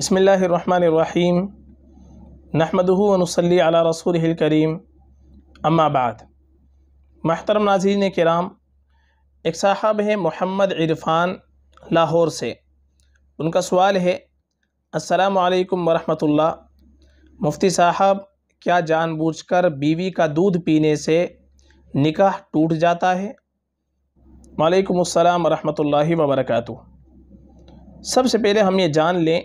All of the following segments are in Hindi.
बसमीम नहमदूनसली रसूल करीम अम्माबाद महतरम नाजीन कराम एक साहब हैं मोहम्मद इरफान लाहौर से उनका सवाल है असलकम वरहमतुल्ला मुफ्ती साहब क्या जानबूझकर बीवी का दूध पीने से निकाह टूट जाता है वालेकुम अस्सलाम वरहमतुल्लाहि वबरकatuh सबसे पहले हम ये जान लें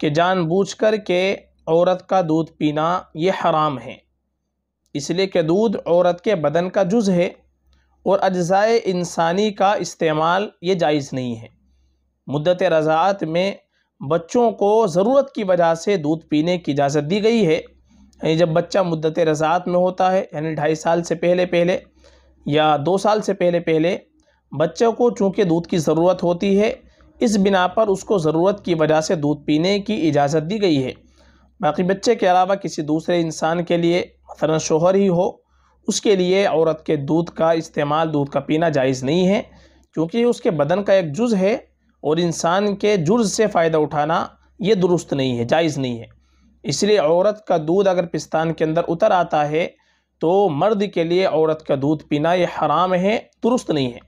कि जानबूझकर के औरत का दूध पीना ये हराम है इसलिए कि दूध औरत के बदन का जुज़ है और अज्ज़ाए इंसानी का इस्तेमाल ये जायज़ नहीं है मुद्दत रज़ात में बच्चों को ज़रूरत की वजह से दूध पीने की इजाज़त दी गई है यानी जब बच्चा मुद्दत रज़ात में होता है यानी ढाई साल से पहले पहले या दो साल से पहले पहले बच्चों को चूँकि दूध की ज़रूरत होती है इस बिना पर उसको ज़रूरत की वजह से दूध पीने की इजाज़त दी गई है बाकी बच्चे के अलावा किसी दूसरे इंसान के लिए मसला शोहर ही हो उसके लिए औरत के दूध का इस्तेमाल दूध का पीना जायज़ नहीं है क्योंकि उसके बदन का एक जुज़ है और इंसान के जुर्ज से फ़ायदा उठाना ये दुरुस्त नहीं है जायज़ नहीं है इसलिए औरत का दूध अगर पिस्तान के अंदर उतर आता है तो मर्द के लिए औरत का दूध पीना ये हराम है दुरुस्त नहीं है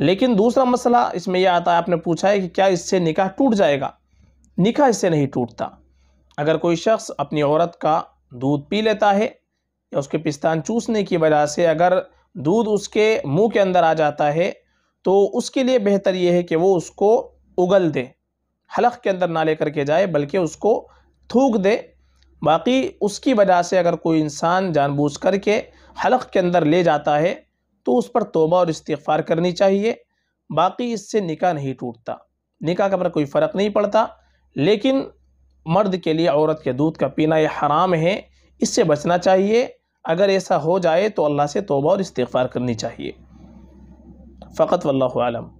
लेकिन दूसरा मसला इसमें यह आता है आपने पूछा है कि क्या इससे निकाह टूट जाएगा निकाह इससे नहीं टूटता अगर कोई शख्स अपनी औरत का दूध पी लेता है या उसके पिस्तान चूसने की वजह से अगर दूध उसके मुंह के अंदर आ जाता है तो उसके लिए बेहतर यह है कि वो उसको उगल दे हलक के अंदर ना लेकर के जाए बल्कि उसको थूक दे बाकी उसकी वजह से अगर कोई इंसान जानबूझ करके हलक के अंदर ले जाता है तो उस पर तोबा और इस्तफ़ार करनी चाहिए बाकी इससे निका नहीं टूटता निका का पर कोई फ़र्क नहीं पड़ता लेकिन मर्द के लिए औरत के दूध का पीना यह हराम है इससे बचना चाहिए अगर ऐसा हो जाए तो अल्लाह से तोबा और इस्तफ़ार करनी चाहिए फ़कत वल्लम